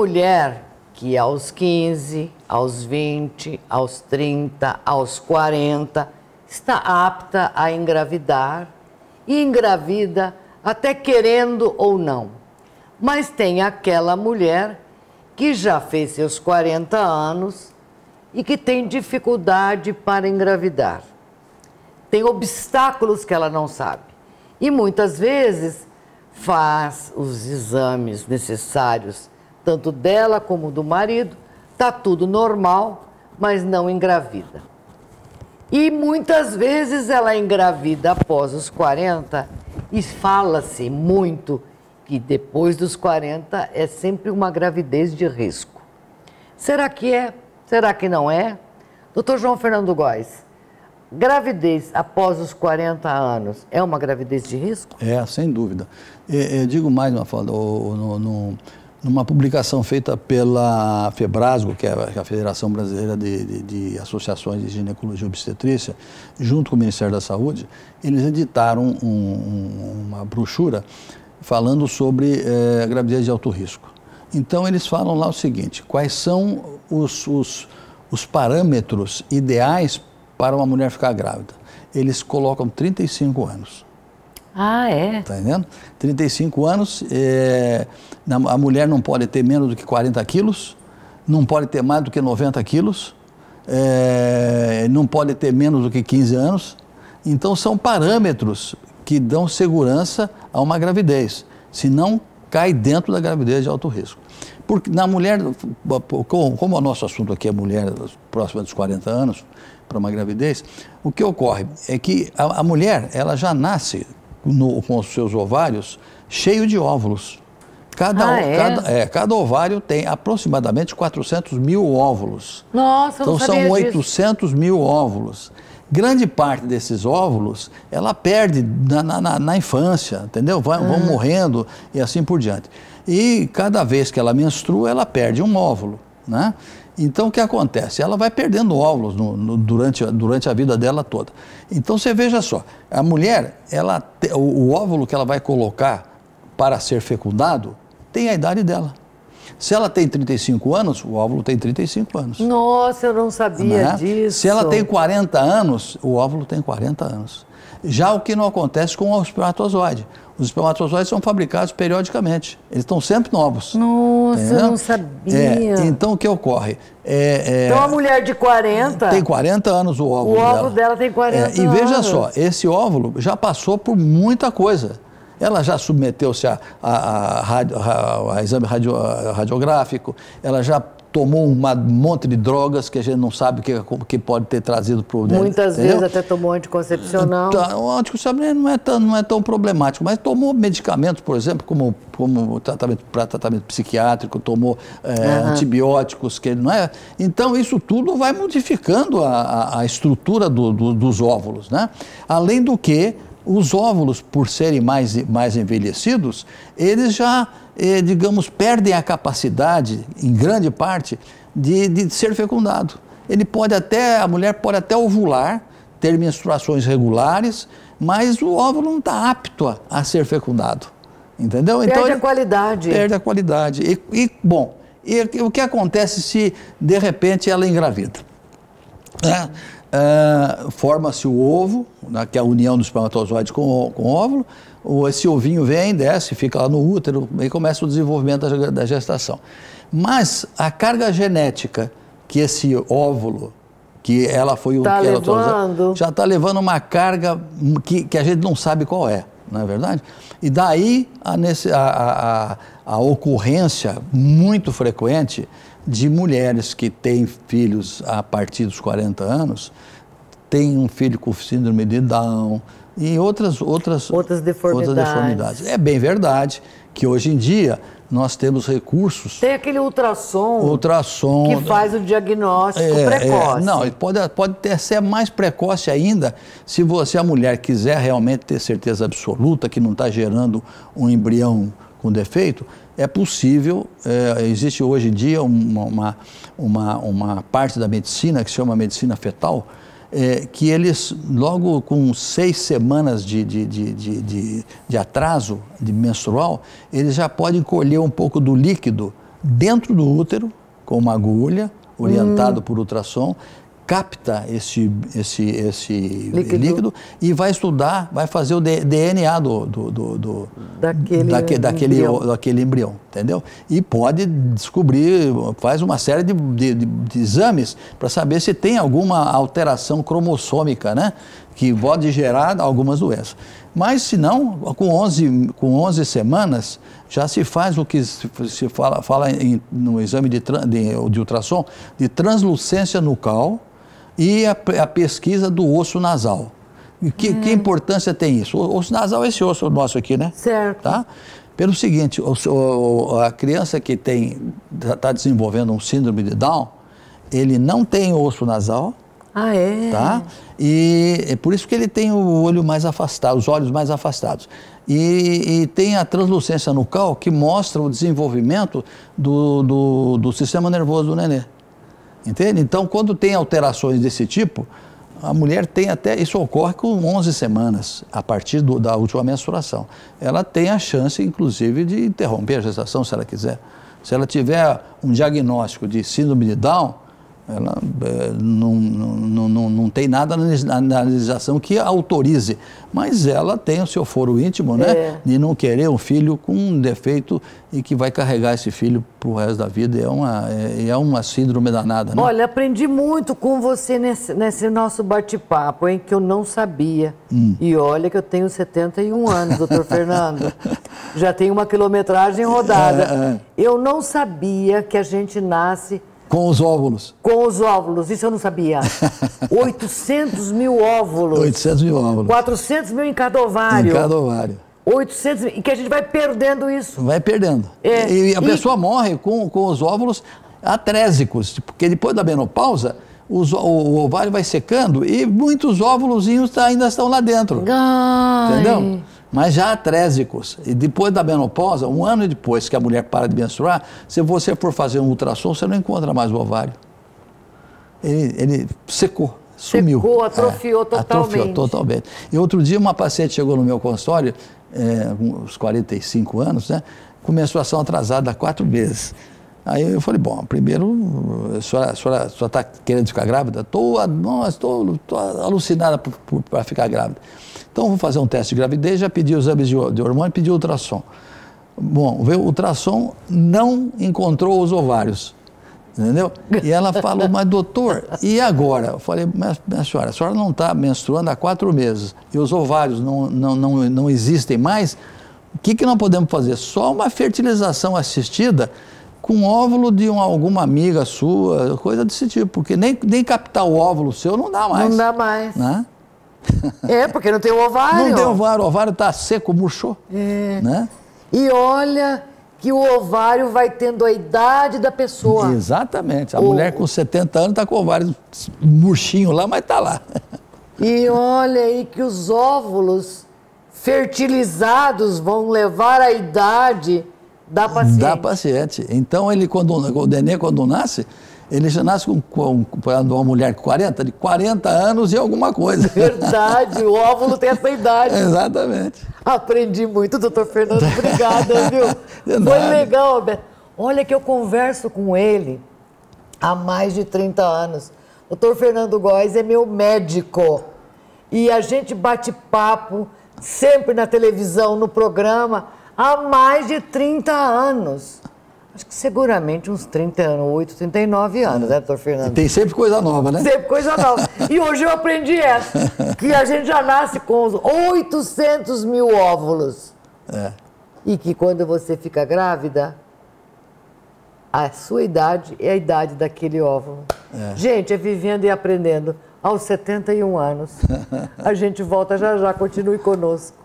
mulher que aos 15, aos 20, aos 30, aos 40 está apta a engravidar e engravida até querendo ou não. Mas tem aquela mulher que já fez seus 40 anos e que tem dificuldade para engravidar. Tem obstáculos que ela não sabe. E muitas vezes faz os exames necessários tanto dela como do marido, tá tudo normal, mas não engravida. E muitas vezes ela engravida após os 40 e fala-se muito que depois dos 40 é sempre uma gravidez de risco. Será que é? Será que não é? Doutor João Fernando Góes, gravidez após os 40 anos é uma gravidez de risco? É, sem dúvida. Eu, eu digo mais uma fala, no, no, numa publicação feita pela FEBRASGO, é que é a Federação Brasileira de, de, de, Associações de Ginecologia e Obstetrícia, junto com o Ministério da Saúde, eles editaram um, um, uma brochura falando sobre é, gravidez de alto risco. Então, eles falam lá o seguinte: quais são os, os, os parâmetros ideais para uma mulher ficar grávida? Eles colocam 35 anos. Ah, é? Tá entendendo? 35 anos, é, a mulher não pode ter menos do que 40 quilos, não pode ter mais do que 90 quilos, é, não pode ter menos do que 15 anos. Então, são parâmetros que dão segurança a uma gravidez. Se não, cai dentro da gravidez de alto risco. Porque na mulher, como o nosso assunto aqui é mulher próxima dos 40 anos, para uma gravidez, o que ocorre é que a, a mulher, ela já nasce no, com os seus ovários cheio de óvulos. Cada, ah, é? Cada, é, cada, ovário tem aproximadamente 400 mil óvulos. Nossa, Então são 800 disso. mil óvulos. Grande parte desses óvulos ela perde na, na, na infância, entendeu? ah. Vão morrendo e assim por diante. E cada vez que ela menstrua, ela perde um óvulo. Né? Então o que acontece? Ela vai perdendo óvulos no, no, durante, durante a vida dela toda. Então você veja só, a mulher, ela, o, o óvulo que ela vai colocar para ser fecundado tem a idade dela. Se ela tem 35 anos, o óvulo tem 35 anos. Nossa, eu não sabia né? disso. Se ela tem 40 anos, o óvulo tem 40 anos. Já o que não acontece com o espermatozoide. Os espermatozoides são fabricados periodicamente. Eles estão sempre novos. Nossa, entendeu? eu não sabia. É, então, o que ocorre? É, é, então, a mulher de 40... Tem 40 anos o óvulo O óvulo dela, dela tem 40 anos. É, e veja só, esse óvulo já passou por muita coisa. Ela já submeteu-se a, a, a, a, exame radio, radiográfico, ela já tomou um monte de drogas que a gente não sabe o que, que pode ter trazido problema. Muitas entendeu? vezes até tomou anticoncepcional. Então, o anticoncepcional não é tão, não é tão problemático, mas tomou medicamentos, por exemplo, como, como tratamento, para tratamento psiquiátrico, tomou é, uhum. antibióticos, que não é. Então, isso tudo vai modificando a, a, a estrutura do, do, dos óvulos. Né? Além do que, os óvulos, por serem mais, mais envelhecidos, eles já, eh, digamos, perdem a capacidade, em grande parte, de, de ser fecundado. Ele pode até, a mulher pode até ovular, ter menstruações regulares, mas o óvulo não está apto a, a, ser fecundado. Entendeu? Perde então, a qualidade. Perde a qualidade. E, e bom, e, o que acontece se de repente ela engravida? Né? uh, forma-se o ovo, né, que é a união dos espermatozoides com, com o óvulo, ou esse ovinho vem, desce, fica lá no útero e começa o desenvolvimento da, da gestação. Mas a carga genética que esse óvulo que ela foi o tá que ela levando. já está levando uma carga que, que a gente não sabe qual é, não é verdade? E daí a, a, a, a ocorrência muito frequente de mulheres que têm filhos a partir dos 40 anos, têm um filho com síndrome de Down e outras, outras, outras, deformidades. outras deformidades. É bem verdade que hoje em dia nós temos recursos. Tem aquele ultrassom. Ultrassom. Que faz o diagnóstico é, é. precoce. É, não, pode, pode ter, ser mais precoce ainda se você, a mulher, quiser realmente ter certeza absoluta que não está gerando um embrião com defeito, é possível, é, existe hoje em dia uma, uma, uma, uma, parte da medicina que se chama medicina fetal, é, que eles, logo com seis semanas de, de, de, de, de atraso de menstrual, eles já podem colher um pouco do líquido dentro do útero, com uma agulha, orientado hum. por ultrassom, capta esse, esse, esse líquido. líquido. e vai estudar, vai fazer o DNA do, do, do, do daquele, daque, daquele, embrião. daquele embrião, entendeu? E pode descobrir, faz uma série de, de, de, de exames para saber se tem alguma alteração cromossômica, né? Que pode gerar algumas doenças. Mas se não, com 11, com 11 semanas, já se faz o que se fala, fala em, no exame de, de, de ultrassom, de translucência nucal, e a, a pesquisa do osso nasal. Que, hum. que, importância tem isso? O osso nasal é esse osso nosso aqui, né? Certo. Tá? Pelo seguinte, o, o, a criança que tem está tá desenvolvendo um síndrome de Down, ele não tem osso nasal. Ah, é? Tá? E é por isso que ele tem o olho mais afastado, os olhos mais afastados. E, e tem a translucência nucal que mostra o desenvolvimento do, do, do sistema nervoso do nenê. Entende? Então, quando tem alterações desse tipo, a mulher tem até. Isso ocorre com 11 semanas, a partir do, da última menstruação. Ela tem a chance, inclusive, de interromper a gestação se ela quiser. Se ela tiver um diagnóstico de síndrome de Down, ela é, não, não, não, não tem nada na analisação que autorize, mas ela tem o seu foro íntimo, né? É. De não querer um filho com um defeito e que vai carregar esse filho para o resto da vida. É uma, é, é uma síndrome danada, né? Olha, aprendi muito com você nesse, nesse nosso bate-papo, hein? Que eu não sabia. Hum. E olha que eu tenho 71 anos, doutor Fernando. Já tenho uma quilometragem rodada. É, é, eu não sabia que a gente nasce com os óvulos. Com os óvulos, isso eu não sabia. 800 mil óvulos. 800 mil óvulos. 400 mil em cada ovário. Em cada ovário. 800 mil, e que a gente vai perdendo isso. Vai perdendo. É. E, e, a pessoa morre com, com os óvulos atrésicos, porque depois da menopausa, os, o, o, ovário vai secando e muitos óvulos ainda estão lá dentro. Ai. Entendeu? mas já há trésicos. E depois da menopausa, um ano depois que a mulher para de menstruar, se você for fazer um ultrassom, você não encontra mais o ovário. Ele, ele secou, sumiu. Secou, atrofiou é, totalmente. Atrofiou totalmente. E outro dia uma paciente chegou no meu consultório, é, uns 45 anos, né, com menstruação atrasada há quatro meses. Aí eu falei, bom, primeiro, a senhora está senhora tá querendo ficar grávida? Estou tô, tô, alucinada para ficar grávida. Então vou fazer um teste de gravidez, já pedi os exames de, de hormônio, pedi ultrassom. Bom, veio o ultrassom, não encontrou os ovários. Entendeu? E ela falou, mas doutor, e agora? Eu falei, mas minha senhora, a senhora não está menstruando há quatro meses e os ovários não, não, não, não existem mais, o que, que nós podemos fazer? Só uma fertilização assistida com óvulo de um, alguma amiga sua, coisa desse tipo, porque nem, nem captar o óvulo seu não dá mais. Não dá mais. Né? É, porque não tem o ovário. Não tem ovário, o ovário está seco, murchou. É. Né? E olha que o ovário vai tendo a idade da pessoa. Exatamente. A o... mulher com 70 anos está com o ovário murchinho lá, mas está lá. E olha aí que os óvulos fertilizados vão levar a idade da paciente. Da paciente. Então, ele, quando, o neném, quando nasce, ele já nasce com, com, com, uma mulher com 40, de 40 anos e alguma coisa. Verdade, o óvulo tem essa idade. Exatamente. Aprendi muito, doutor Fernando. Obrigada, viu? Foi legal, Alberto. Olha que eu converso com ele há mais de 30 anos. doutor Fernando Góes é meu médico. E a gente bate papo sempre na televisão, no programa há mais de 30 anos. Acho que seguramente uns 38, 39 anos, né, doutor Fernando? E tem sempre coisa nova, né? Sempre coisa nova. E hoje eu aprendi essa, que a gente já nasce com os 800 mil óvulos. É. E que quando você fica grávida, a sua idade é a idade daquele óvulo. É. Gente, é vivendo e aprendendo. Aos 71 anos. A gente volta já já, continue conosco.